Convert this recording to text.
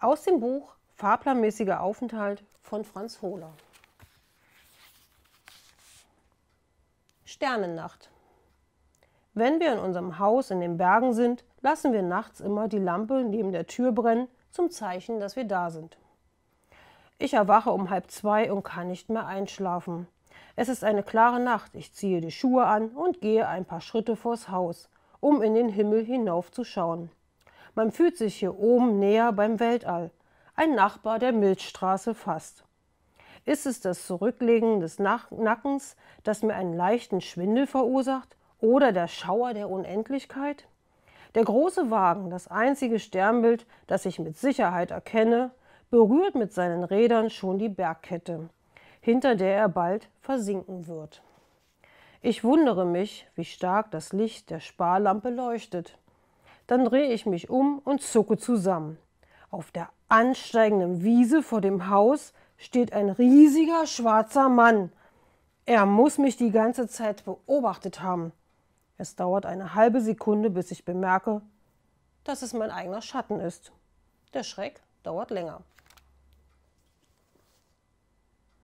aus dem Buch Fahrplanmäßiger Aufenthalt von Franz Hohler. Sternennacht. Wenn wir in unserem Haus in den Bergen sind, lassen wir nachts immer die Lampe neben der Tür brennen, zum Zeichen, dass wir da sind. Ich erwache um halb zwei und kann nicht mehr einschlafen. Es ist eine klare Nacht, ich ziehe die Schuhe an und gehe ein paar Schritte vors Haus, um in den Himmel hinaufzuschauen. Man fühlt sich hier oben näher beim Weltall, ein Nachbar der Milchstraße fast. Ist es das Zurücklegen des Nackens, das mir einen leichten Schwindel verursacht, oder der Schauer der Unendlichkeit? Der große Wagen, das einzige Sternbild, das ich mit Sicherheit erkenne, berührt mit seinen Rädern schon die Bergkette, hinter der er bald versinken wird. Ich wundere mich, wie stark das Licht der Sparlampe leuchtet. Dann drehe ich mich um und zucke zusammen. Auf der ansteigenden Wiese vor dem Haus steht ein riesiger schwarzer Mann. Er muss mich die ganze Zeit beobachtet haben. Es dauert eine halbe Sekunde, bis ich bemerke, dass es mein eigener Schatten ist. Der Schreck dauert länger.